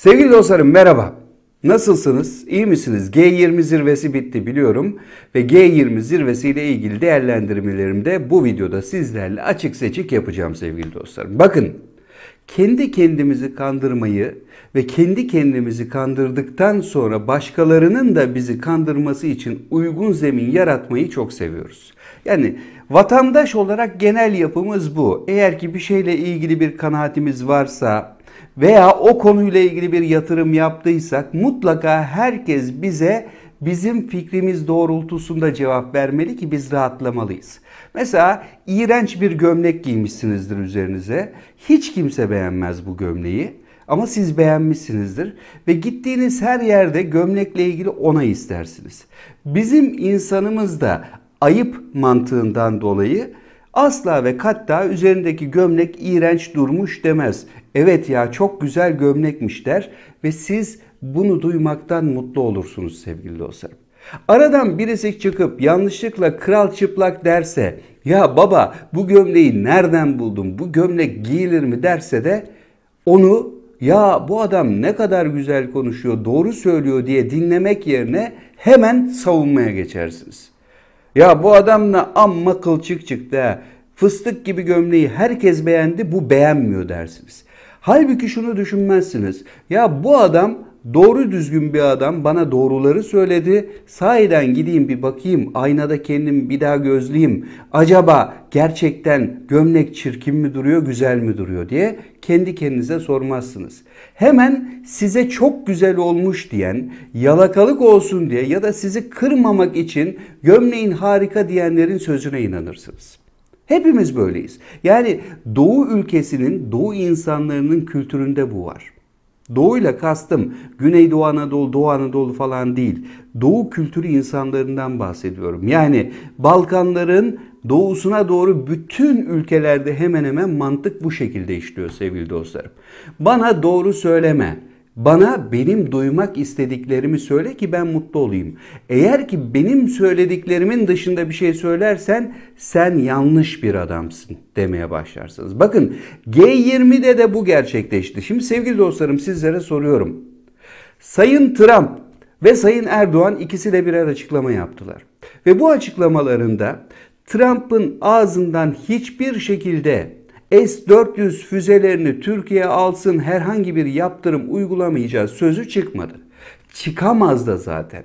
Sevgili dostlarım merhaba. Nasılsınız? İyi misiniz? G20 zirvesi bitti biliyorum ve G20 zirvesiyle ilgili değerlendirmelerimde bu videoda sizlerle açık seçik yapacağım sevgili dostlarım. Bakın kendi kendimizi kandırmayı ve kendi kendimizi kandırdıktan sonra başkalarının da bizi kandırması için uygun zemin yaratmayı çok seviyoruz. Yani vatandaş olarak genel yapımız bu. Eğer ki bir şeyle ilgili bir kanaatimiz varsa veya o konuyla ilgili bir yatırım yaptıysak mutlaka herkes bize bizim fikrimiz doğrultusunda cevap vermeli ki biz rahatlamalıyız. Mesela iğrenç bir gömlek giymişsinizdir üzerinize. Hiç kimse beğenmez bu gömleği. Ama siz beğenmişsinizdir ve gittiğiniz her yerde gömlekle ilgili onay istersiniz. Bizim insanımız da ayıp mantığından dolayı asla ve katta üzerindeki gömlek iğrenç durmuş demez. Evet ya çok güzel gömlekmiş der ve siz bunu duymaktan mutlu olursunuz sevgili dostlarım. Aradan birisi çıkıp yanlışlıkla kral çıplak derse ya baba bu gömleği nereden buldun bu gömlek giyilir mi derse de onu ya bu adam ne kadar güzel konuşuyor doğru söylüyor diye dinlemek yerine hemen savunmaya geçersiniz. Ya bu adamla amma kılçık çıktı ha. Fıstık gibi gömleği herkes beğendi bu beğenmiyor dersiniz. Halbuki şunu düşünmezsiniz. Ya bu adam Doğru düzgün bir adam bana doğruları söyledi. Sahiden gideyim bir bakayım. Aynada kendimi bir daha gözleyeyim. Acaba gerçekten gömlek çirkin mi duruyor, güzel mi duruyor diye kendi kendinize sormazsınız. Hemen size çok güzel olmuş diyen, yalakalık olsun diye ya da sizi kırmamak için gömleğin harika diyenlerin sözüne inanırsınız. Hepimiz böyleyiz. Yani doğu ülkesinin, doğu insanlarının kültüründe bu var. Doğuyla kastım Güneydoğu Anadolu, Doğu Anadolu falan değil. Doğu kültürü insanlarından bahsediyorum. Yani Balkanların doğusuna doğru bütün ülkelerde hemen hemen mantık bu şekilde işliyor sevgili dostlarım. Bana doğru söyleme. Bana benim duymak istediklerimi söyle ki ben mutlu olayım. Eğer ki benim söylediklerimin dışında bir şey söylersen sen yanlış bir adamsın demeye başlarsınız. Bakın G20'de de bu gerçekleşti. Şimdi sevgili dostlarım sizlere soruyorum. Sayın Trump ve Sayın Erdoğan ikisi de birer açıklama yaptılar. Ve bu açıklamalarında Trump'ın ağzından hiçbir şekilde S-400 füzelerini Türkiye alsın herhangi bir yaptırım uygulamayacağız sözü çıkmadı. Çıkamaz da zaten.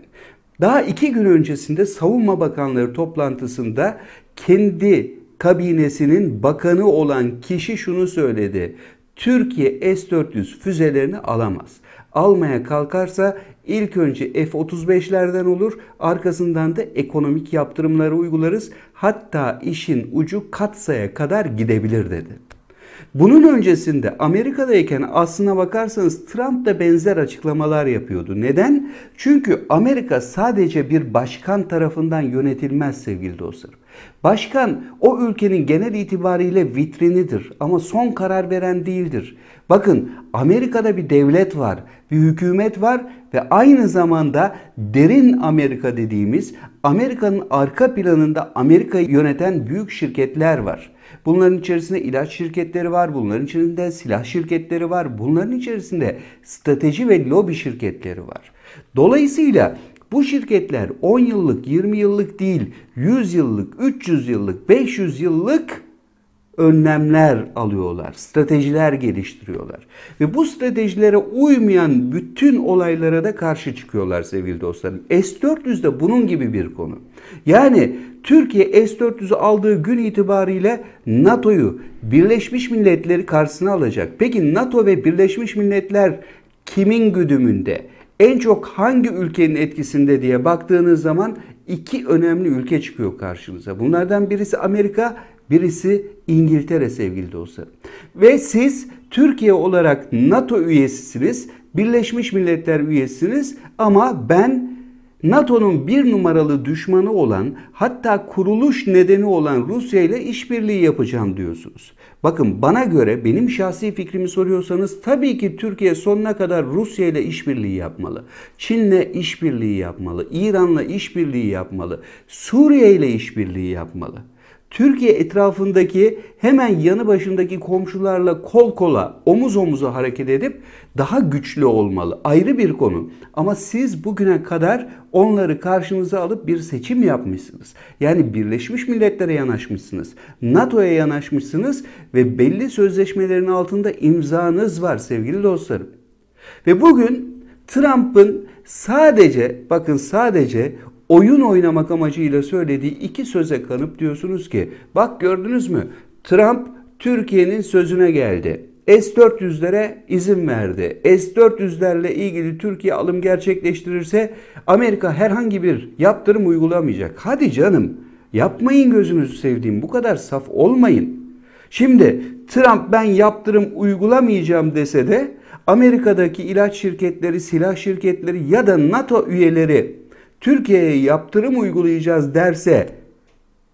Daha iki gün öncesinde Savunma Bakanları toplantısında kendi kabinesinin bakanı olan kişi şunu söyledi. Türkiye S-400 füzelerini alamaz almaya kalkarsa ilk önce F-35'lerden olur arkasından da ekonomik yaptırımları uygularız hatta işin ucu katsaya kadar gidebilir dedi. Bunun öncesinde Amerika'dayken aslına bakarsanız Trump da benzer açıklamalar yapıyordu. Neden? Çünkü Amerika sadece bir başkan tarafından yönetilmez sevgili dostlarım. Başkan o ülkenin genel itibariyle vitrinidir ama son karar veren değildir. Bakın Amerika'da bir devlet var, bir hükümet var ve aynı zamanda derin Amerika dediğimiz Amerika'nın arka planında Amerika'yı yöneten büyük şirketler var. Bunların içerisinde ilaç şirketleri var, bunların içerisinde silah şirketleri var, bunların içerisinde strateji ve lobi şirketleri var. Dolayısıyla bu şirketler 10 yıllık, 20 yıllık değil, 100 yıllık, 300 yıllık, 500 yıllık önlemler alıyorlar, stratejiler geliştiriyorlar. Ve bu stratejilere uymayan bütün olaylara da karşı çıkıyorlar sevgili dostlarım. S-400 de bunun gibi bir konu. Yani Türkiye S-400'ü aldığı gün itibariyle NATO'yu, Birleşmiş Milletleri karşısına alacak. Peki NATO ve Birleşmiş Milletler kimin güdümünde? en çok hangi ülkenin etkisinde diye baktığınız zaman iki önemli ülke çıkıyor karşınıza. Bunlardan birisi Amerika, birisi İngiltere sevgili dostlar. Ve siz Türkiye olarak NATO üyesisiniz, Birleşmiş Milletler üyesisiniz ama ben NATO'nun bir numaralı düşmanı olan hatta kuruluş nedeni olan Rusya ile işbirliği yapacağım diyorsunuz. Bakın bana göre benim şahsi fikrimi soruyorsanız tabii ki Türkiye sonuna kadar Rusya ile işbirliği yapmalı. Çin'le işbirliği yapmalı, İran'la işbirliği yapmalı, Suriye ile işbirliği yapmalı. Türkiye etrafındaki hemen yanı başındaki komşularla kol kola, omuz omuza hareket edip daha güçlü olmalı. Ayrı bir konu. Ama siz bugüne kadar onları karşınıza alıp bir seçim yapmışsınız. Yani Birleşmiş Milletler'e yanaşmışsınız. NATO'ya yanaşmışsınız ve belli sözleşmelerin altında imzanız var sevgili dostlarım. Ve bugün Trump'ın sadece bakın sadece oyun oynamak amacıyla söylediği iki söze kanıp diyorsunuz ki bak gördünüz mü Trump Türkiye'nin sözüne geldi. S-400'lere izin verdi. S-400'lerle ilgili Türkiye alım gerçekleştirirse Amerika herhangi bir yaptırım uygulamayacak. Hadi canım yapmayın gözünüzü sevdiğim bu kadar saf olmayın. Şimdi Trump ben yaptırım uygulamayacağım dese de Amerika'daki ilaç şirketleri, silah şirketleri ya da NATO üyeleri Türkiye'ye yaptırım uygulayacağız derse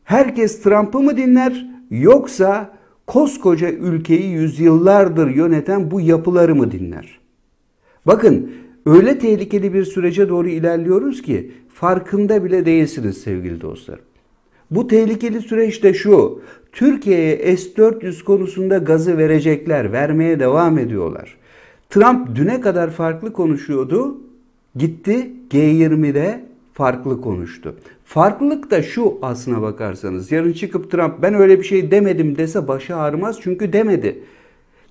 herkes Trump'ı mı dinler yoksa koskoca ülkeyi yüzyıllardır yöneten bu yapıları mı dinler? Bakın öyle tehlikeli bir sürece doğru ilerliyoruz ki farkında bile değilsiniz sevgili dostlarım. Bu tehlikeli süreç de şu. Türkiye'ye S-400 konusunda gazı verecekler, vermeye devam ediyorlar. Trump düne kadar farklı konuşuyordu. Gitti G20'de farklı konuştu. Farklılık da şu aslına bakarsanız. Yarın çıkıp Trump ben öyle bir şey demedim dese başı ağrımaz çünkü demedi.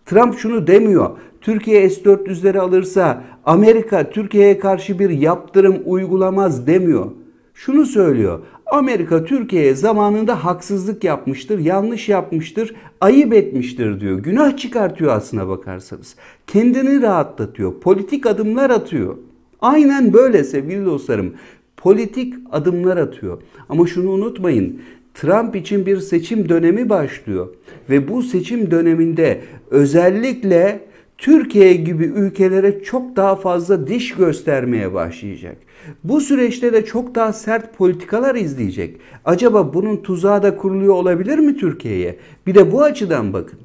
Trump şunu demiyor. Türkiye S-400'leri alırsa Amerika Türkiye'ye karşı bir yaptırım uygulamaz demiyor. Şunu söylüyor. Amerika Türkiye'ye zamanında haksızlık yapmıştır, yanlış yapmıştır, ayıp etmiştir diyor. Günah çıkartıyor aslına bakarsanız. Kendini rahatlatıyor, politik adımlar atıyor. Aynen böyle sevgili dostlarım politik adımlar atıyor. Ama şunu unutmayın. Trump için bir seçim dönemi başlıyor ve bu seçim döneminde özellikle Türkiye gibi ülkelere çok daha fazla diş göstermeye başlayacak. Bu süreçte de çok daha sert politikalar izleyecek. Acaba bunun tuzağı da kuruluyor olabilir mi Türkiye'ye? Bir de bu açıdan bakın.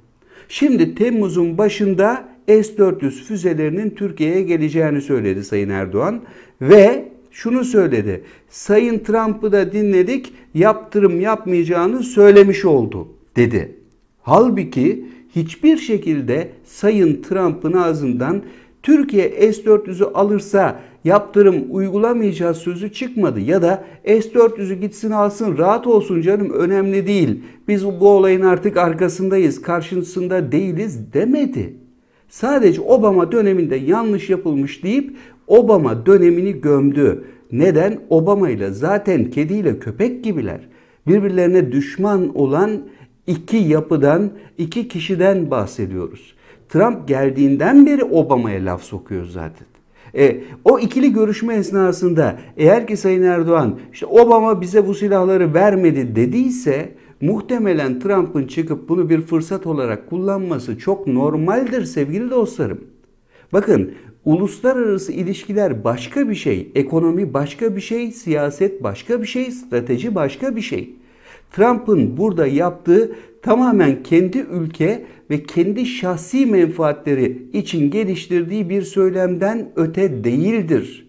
Şimdi Temmuz'un başında S-400 füzelerinin Türkiye'ye geleceğini söyledi Sayın Erdoğan ve şunu söyledi. Sayın Trump'ı da dinledik, yaptırım yapmayacağını söylemiş oldu dedi. Halbuki hiçbir şekilde Sayın Trump'ın ağzından Türkiye S-400'ü alırsa yaptırım uygulamayacağız sözü çıkmadı. Ya da S-400'ü gitsin alsın rahat olsun canım önemli değil. Biz bu olayın artık arkasındayız, karşısında değiliz demedi. Sadece Obama döneminde yanlış yapılmış deyip Obama dönemini gömdü. Neden? Obama ile zaten kediyle köpek gibiler. Birbirlerine düşman olan iki yapıdan, iki kişiden bahsediyoruz. Trump geldiğinden beri Obama'ya laf sokuyor zaten. E, o ikili görüşme esnasında eğer ki Sayın Erdoğan işte Obama bize bu silahları vermedi dediyse muhtemelen Trump'ın çıkıp bunu bir fırsat olarak kullanması çok normaldir sevgili dostlarım. Bakın Uluslararası ilişkiler başka bir şey, ekonomi başka bir şey, siyaset başka bir şey, strateji başka bir şey. Trump'ın burada yaptığı tamamen kendi ülke ve kendi şahsi menfaatleri için geliştirdiği bir söylemden öte değildir.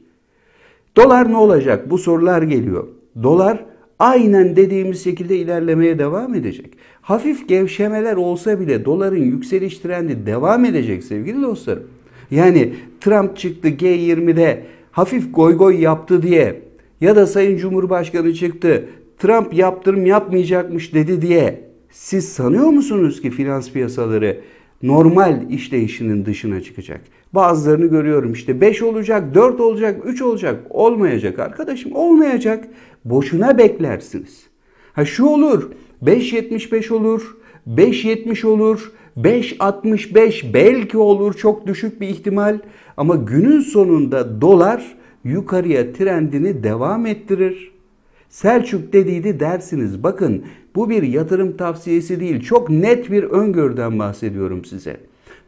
Dolar ne olacak? Bu sorular geliyor. Dolar aynen dediğimiz şekilde ilerlemeye devam edecek. Hafif gevşemeler olsa bile doların yükseliş trendi devam edecek sevgili dostlarım. Yani Trump çıktı G20'de hafif goy goy yaptı diye ya da Sayın Cumhurbaşkanı çıktı Trump yaptırım yapmayacakmış dedi diye siz sanıyor musunuz ki finans piyasaları normal işleyişinin dışına çıkacak? Bazılarını görüyorum işte 5 olacak, 4 olacak, 3 olacak. Olmayacak arkadaşım olmayacak. Boşuna beklersiniz. Ha şu olur 5.75 olur, 5.70 olur, 5.65 belki olur çok düşük bir ihtimal ama günün sonunda dolar yukarıya trendini devam ettirir. Selçuk dediydi dersiniz. Bakın bu bir yatırım tavsiyesi değil. Çok net bir öngörden bahsediyorum size.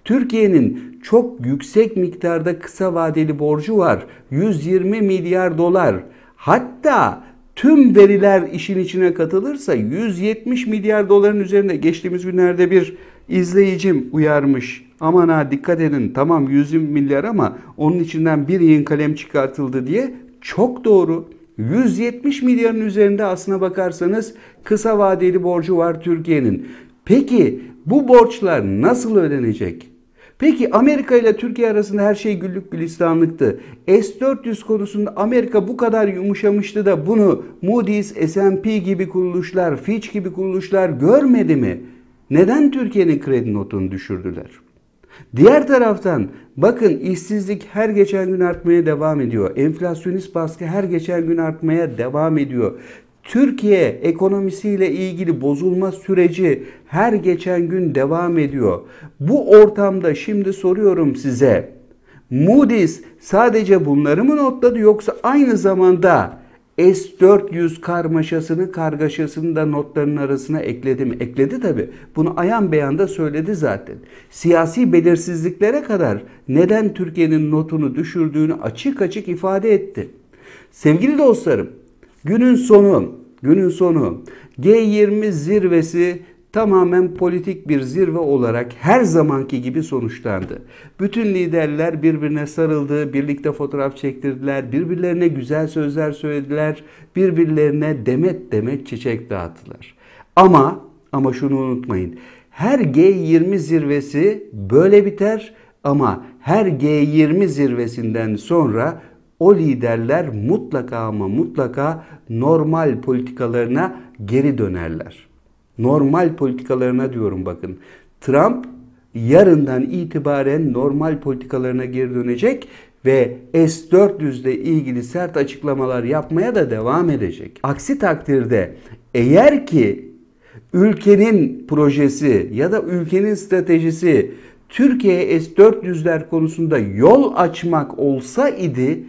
Türkiye'nin çok yüksek miktarda kısa vadeli borcu var. 120 milyar dolar. Hatta tüm veriler işin içine katılırsa 170 milyar doların üzerinde geçtiğimiz günlerde bir İzleyicim uyarmış. Aman ha dikkat edin tamam 100 milyar ama onun içinden bir yığın kalem çıkartıldı diye çok doğru. 170 milyarın üzerinde aslına bakarsanız kısa vadeli borcu var Türkiye'nin. Peki bu borçlar nasıl ödenecek? Peki Amerika ile Türkiye arasında her şey güllük gülistanlıktı. S-400 konusunda Amerika bu kadar yumuşamıştı da bunu Moody's, S&P gibi kuruluşlar, Fitch gibi kuruluşlar görmedi mi? neden Türkiye'nin kredi notunu düşürdüler? Diğer taraftan bakın işsizlik her geçen gün artmaya devam ediyor. Enflasyonist baskı her geçen gün artmaya devam ediyor. Türkiye ekonomisiyle ilgili bozulma süreci her geçen gün devam ediyor. Bu ortamda şimdi soruyorum size. Moody's sadece bunları mı notladı yoksa aynı zamanda S400 karmaşasını kargaşasını da notların arasına ekledi mi? Ekledi tabi. Bunu ayan beyanda söyledi zaten. Siyasi belirsizliklere kadar neden Türkiye'nin notunu düşürdüğünü açık açık ifade etti. Sevgili dostlarım günün sonu günün sonu G20 zirvesi tamamen politik bir zirve olarak her zamanki gibi sonuçlandı. Bütün liderler birbirine sarıldı, birlikte fotoğraf çektirdiler, birbirlerine güzel sözler söylediler, birbirlerine demet demet çiçek dağıttılar. Ama ama şunu unutmayın. Her G20 zirvesi böyle biter ama her G20 zirvesinden sonra o liderler mutlaka ama mutlaka normal politikalarına geri dönerler. Normal politikalarına diyorum bakın. Trump yarından itibaren normal politikalarına geri dönecek ve S-400 ile ilgili sert açıklamalar yapmaya da devam edecek. Aksi takdirde eğer ki ülkenin projesi ya da ülkenin stratejisi Türkiye'ye S-400'ler konusunda yol açmak olsa idi,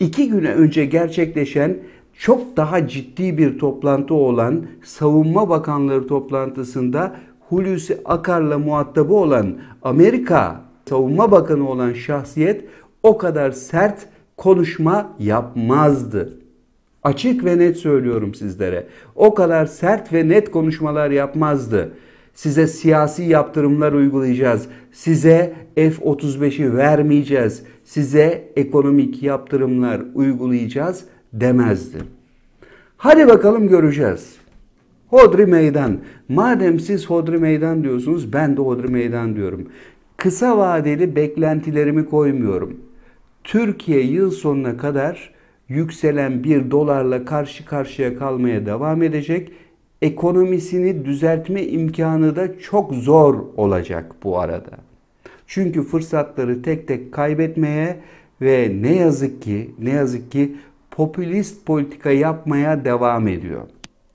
iki güne önce gerçekleşen çok daha ciddi bir toplantı olan Savunma Bakanları toplantısında Hulusi Akar'la muhatabı olan Amerika Savunma Bakanı olan şahsiyet o kadar sert konuşma yapmazdı. Açık ve net söylüyorum sizlere. O kadar sert ve net konuşmalar yapmazdı. Size siyasi yaptırımlar uygulayacağız. Size F-35'i vermeyeceğiz. Size ekonomik yaptırımlar uygulayacağız.'' demezdi. Hadi bakalım göreceğiz. Hodri meydan. Madem siz hodri meydan diyorsunuz ben de hodri meydan diyorum. Kısa vadeli beklentilerimi koymuyorum. Türkiye yıl sonuna kadar yükselen bir dolarla karşı karşıya kalmaya devam edecek. Ekonomisini düzeltme imkanı da çok zor olacak bu arada. Çünkü fırsatları tek tek kaybetmeye ve ne yazık ki ne yazık ki popülist politika yapmaya devam ediyor.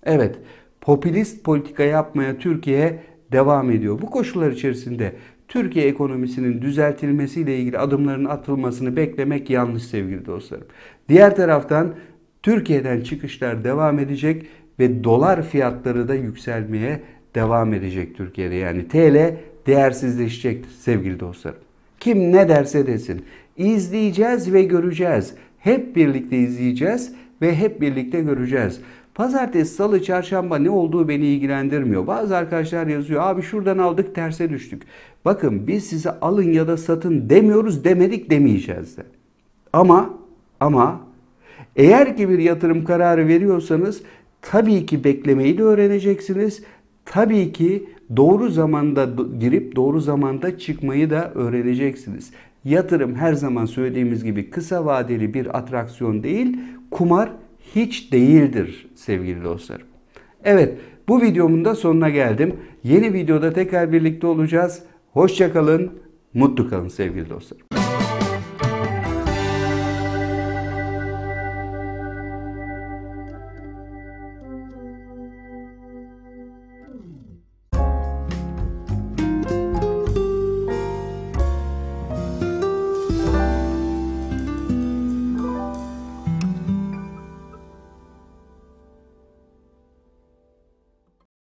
Evet, popülist politika yapmaya Türkiye devam ediyor. Bu koşullar içerisinde Türkiye ekonomisinin düzeltilmesiyle ilgili adımların atılmasını beklemek yanlış sevgili dostlarım. Diğer taraftan Türkiye'den çıkışlar devam edecek ve dolar fiyatları da yükselmeye devam edecek Türkiye'de. Yani TL değersizleşecek sevgili dostlarım. Kim ne derse desin. İzleyeceğiz ve göreceğiz hep birlikte izleyeceğiz ve hep birlikte göreceğiz. Pazartesi, salı, çarşamba ne olduğu beni ilgilendirmiyor. Bazı arkadaşlar yazıyor abi şuradan aldık terse düştük. Bakın biz size alın ya da satın demiyoruz demedik demeyeceğiz de. Ama ama eğer ki bir yatırım kararı veriyorsanız tabii ki beklemeyi de öğreneceksiniz. Tabii ki doğru zamanda girip doğru zamanda çıkmayı da öğreneceksiniz. Yatırım her zaman söylediğimiz gibi kısa vadeli bir atraksiyon değil, kumar hiç değildir sevgili dostlarım. Evet, bu videomun da sonuna geldim. Yeni videoda tekrar birlikte olacağız. Hoşçakalın, mutlu kalın sevgili dostlarım.